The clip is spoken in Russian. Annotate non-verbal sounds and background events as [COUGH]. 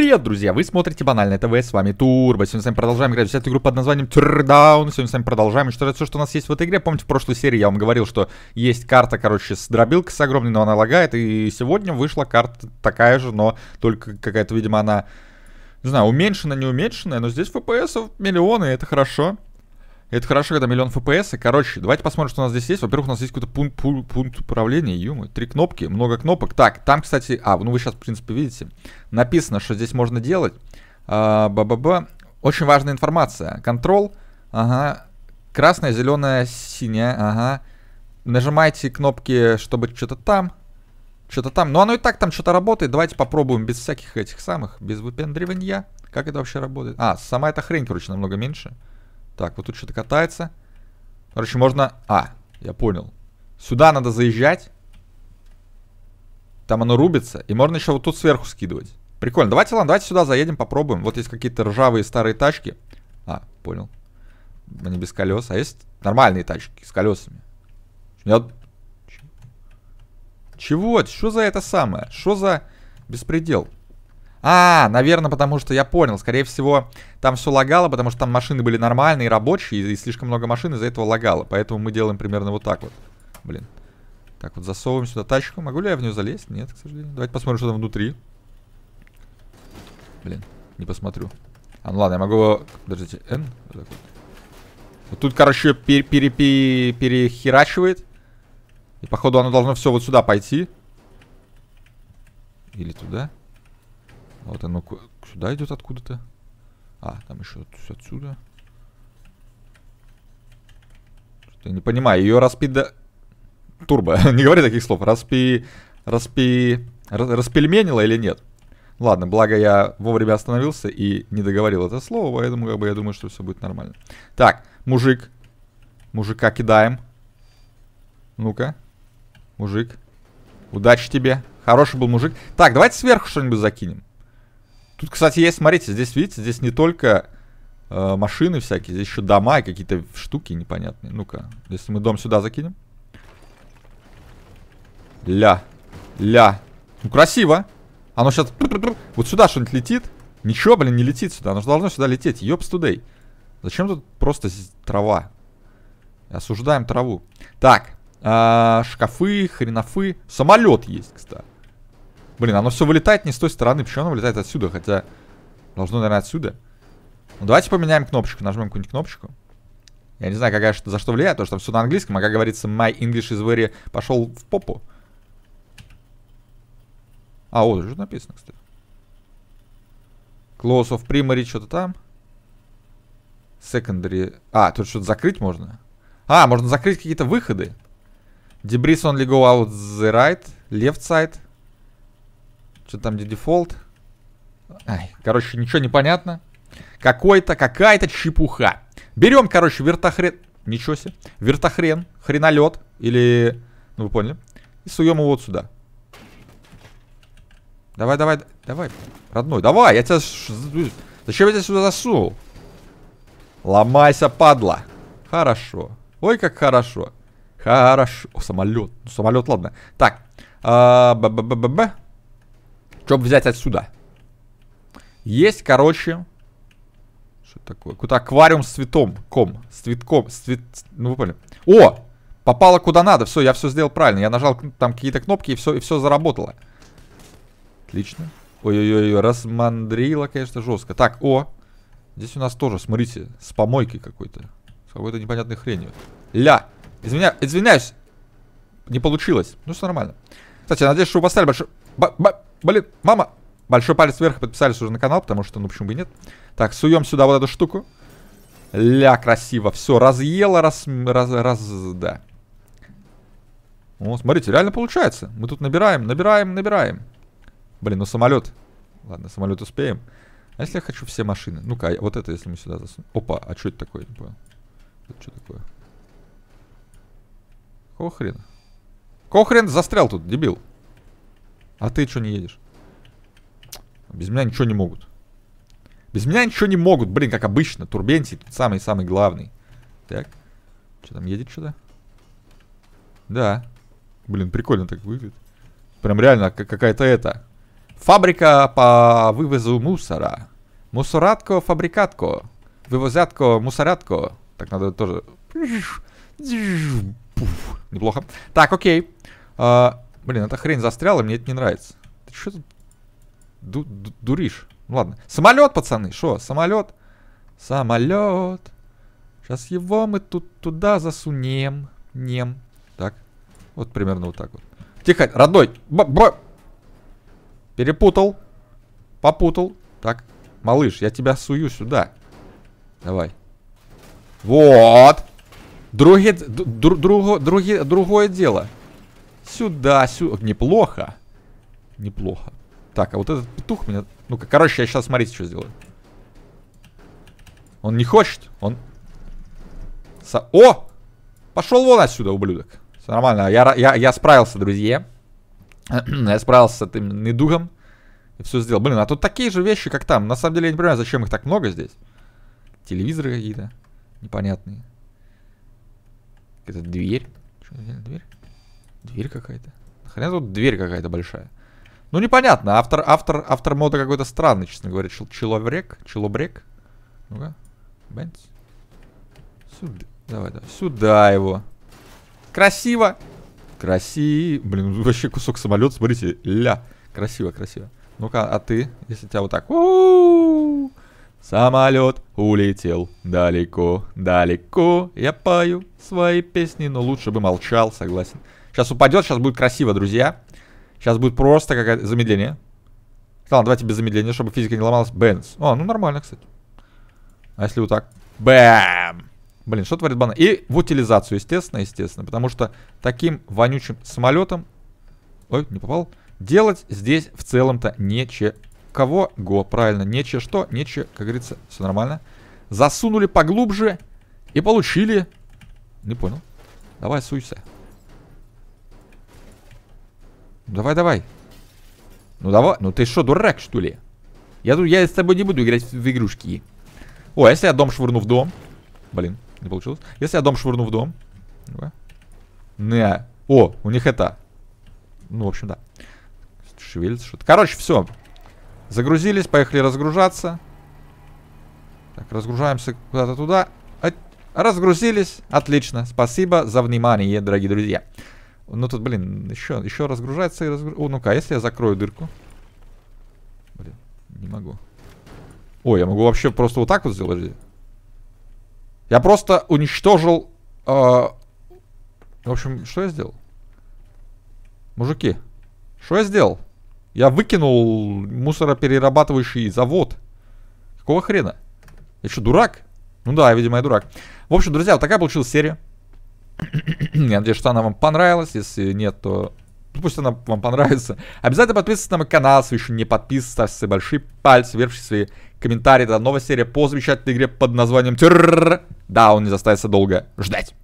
Привет, друзья! Вы смотрите Банальное ТВ, с вами Турбо. Сегодня с вами продолжаем играть в эту игру под названием Turdown. Сегодня с вами продолжаем уничтожать все, что у нас есть в этой игре. Помните, в прошлой серии я вам говорил, что есть карта, короче, с дробилкой с огромной, но она лагает. И сегодня вышла карта такая же, но только какая-то, видимо, она... Не знаю, уменьшенная, не уменьшенная, но здесь FPS миллионы, это хорошо. Это хорошо, когда миллион FPS. И, короче, давайте посмотрим, что у нас здесь есть. Во-первых, у нас есть какой-то пункт, пункт, пункт управления. Юмы, три кнопки, много кнопок. Так, там, кстати... А, ну вы сейчас, в принципе, видите. Написано, что здесь можно делать. ба ба Очень важная информация. Контрол. Ага. Красная, зеленая, синяя. Ага. Нажимайте кнопки, чтобы что-то там. Что-то там. Ну, оно и так там что-то работает. Давайте попробуем без всяких этих самых. Без выпендривания. Как это вообще работает? А, сама эта хрень, короче, намного меньше. Так, вот тут что-то катается. Короче, можно... А, я понял. Сюда надо заезжать. Там оно рубится. И можно еще вот тут сверху скидывать. Прикольно. Давайте, ладно, давайте сюда заедем, попробуем. Вот есть какие-то ржавые старые тачки. А, понял. Они без колес. А есть нормальные тачки с колесами. Я... Чего? Что за это самое? Что за беспредел? А, наверное, потому что я понял. Скорее всего, там все лагало, потому что там машины были нормальные, рабочие, и слишком много машин, из-за этого лагало. Поэтому мы делаем примерно вот так вот. Блин. Так вот, засовываем сюда тачку. Могу ли я в нее залезть? Нет, к сожалению. Давайте посмотрим, что там внутри. Блин, не посмотрю. А, ну ладно, я могу... Подождите, N? Вот, вот. вот тут, короче, пер пер пер перехерачивает. И, походу, оно должно все вот сюда пойти. Или туда. А вот оно сюда идет откуда-то. А, там еще отсюда. Я не понимаю, ее распида... Турбо, [LAUGHS] не говори таких слов. Распи... Распи... Распельменила или нет? Ладно, благо я вовремя остановился и не договорил это слово, поэтому как бы я думаю, что все будет нормально. Так, мужик. Мужика кидаем. Ну-ка. Мужик. Удачи тебе. Хороший был мужик. Так, давайте сверху что-нибудь закинем. Тут, кстати, есть, смотрите, здесь, видите, здесь не только э, машины всякие, здесь еще дома и какие-то штуки непонятные. Ну-ка, если мы дом сюда закинем. Ля. Ля. Ну, красиво. Оно сейчас... Вот сюда что-нибудь летит. Ничего, блин, не летит сюда. Оно же должно сюда лететь. Ёпс тудей. Зачем тут просто трава? Осуждаем траву. Так. Э шкафы, хренофы. Самолет есть, кстати. Блин, оно все вылетает не с той стороны. Почему оно вылетает отсюда? Хотя должно, наверное, отсюда. Ну, давайте поменяем кнопочку. Нажмем какую-нибудь кнопочку. Я не знаю, какая, за что влияет, потому что там все на английском. А как говорится, my English is very... Пошел в попу. А, вот, уже написано, кстати. Close of primary, что-то там. Secondary. А, тут что-то закрыть можно. А, можно закрыть какие-то выходы. Debris only go out the right, left side. Что там, где дефолт? Ай, короче, ничего не понятно. Какой-то, какая-то чепуха. Берем, короче, вертохрен... Ничего себе. Вертохрен, хренолет или... Ну, вы поняли. И суем его вот сюда. Давай, давай, давай, родной, давай, я тебя... Зачем я тебя сюда засунул? Ломайся, падла. Хорошо. Ой, как хорошо. Хорошо. О, самолет. Ну, самолет, ладно. Так. А, б, б, б, б, б чтобы взять отсюда. Есть, короче... Что такое? Куда аквариум с цветом. Ком. С цветком. С цвет... Ну, вы поняли. О! Попало куда надо. Все, я все сделал правильно. Я нажал там какие-то кнопки, и все, и все заработало. Отлично. Ой-ой-ой, размандрила, конечно, жестко. Так, о. Здесь у нас тоже, смотрите, с помойкой какой-то. С какой-то непонятной хренью. Ля. Извиня... Извиняюсь. Не получилось. Ну, все нормально. Кстати, я надеюсь, что вы поставили большой... Ба -ба Блин, мама! Большой палец вверх, подписались уже на канал, потому что, ну почему бы и нет. Так, суем сюда вот эту штуку. Ля, красиво. Все, разъело, раз... раз, раз да. О, смотрите, реально получается. Мы тут набираем, набираем, набираем. Блин, ну самолет. Ладно, самолет успеем. А если я хочу все машины? Ну-ка, а вот это, если мы сюда засунем. Опа, а что это такое? Не понял. Это что такое? Какого хрена? Какого хрена застрял тут, дебил? А ты что не едешь? Без меня ничего не могут. Без меня ничего не могут, блин, как обычно. Турбенти тут самый-самый главный. Так. Что там едет что-то? Да. Блин, прикольно так выглядит. Прям реально какая-то это. Фабрика по вывозу мусора. Мусоратко, фабрикатко. Вывозятко, мусорятко. Так надо тоже... Неплохо. Так, окей. А, Блин, эта хрень застряла, мне это не нравится. Ты что тут ду ду дуришь? Ну, ладно. Самолет, пацаны, что? Самолет? Самолет. Сейчас его мы тут туда засунем. Нем. Так. Вот примерно вот так вот. Тихо, родной. Б -б б Перепутал. Попутал. Так. Малыш, я тебя сую сюда. Давай. Вот. Другие, друг, другое дело. Сюда, сюда. Неплохо. Неплохо. Так, а вот этот петух меня... Ну-ка, короче, я сейчас, смотрите, что сделаю. Он не хочет. Он... Со... О! Пошел вон отсюда, ублюдок. Все нормально. Я, я, я справился, друзья. [CLEARS THROAT] я справился с этим недугом. И все сделал. Блин, а тут такие же вещи, как там. На самом деле, я не понимаю, зачем их так много здесь. Телевизоры какие-то непонятные. Это дверь. Что дверь? Дверь какая-то. Нахрена тут дверь какая-то большая? Ну, непонятно. Автор, автор, автор мода какой-то странный, честно говоря. Чел, человек, челобрек. Ну-ка. Бенц. Сюда. Давай, давай. Сюда его. Красиво. Красиво. Блин, ну вообще кусок самолета, смотрите. Ля. Красиво, красиво. Ну-ка, а ты, если тебя вот так. У -у -у. Самолет улетел далеко, далеко. Я пою свои песни, но лучше бы молчал, согласен. Сейчас упадет, сейчас будет красиво, друзья. Сейчас будет просто какое-то замедление. Ладно, давайте без замедления, чтобы физика не ломалась. Бенс. О, а, ну нормально, кстати. А если вот так? Бэм! Блин, что творит банан? И в утилизацию, естественно, естественно. Потому что таким вонючим самолетом... Ой, не попал. Делать здесь в целом-то нечего. Го, правильно. Нече что, нече, как говорится, все нормально. Засунули поглубже и получили... Не понял. Давай, суйся. Ну, давай, давай. Ну давай. Ну ты что, дурак, что ли? Я тут, я с тобой не буду играть в игрушки. О, если я дом швырну в дом? Блин, не получилось. Если я дом швырну в дом. Не. О, у них это. Ну, в общем, да. Шевелится что-то. Короче, все. Загрузились, поехали разгружаться. Так, разгружаемся куда-то туда. Разгрузились. Отлично. Спасибо за внимание, дорогие друзья. Ну тут, блин, еще, еще разгружается и разгружается. О, ну-ка, а если я закрою дырку? Блин, не могу. О, я могу вообще просто вот так вот сделать. Я просто уничтожил... Э, в общем, что я сделал? Мужики, что я сделал? Я выкинул мусороперерабатывающий завод. Какого хрена? Я что, дурак? Ну да, видимо, я дурак. В общем, друзья, вот такая получилась серия. [COUGHS] Я надеюсь, что она вам понравилась. Если нет, то пусть она вам понравится. Обязательно подписывайтесь на мой канал, если еще не подписаны, ставьте большие пальцы вверх, свои комментарии. Это новая серия по замечательной игре под названием Тюрррр. Да, он не заставится долго ждать.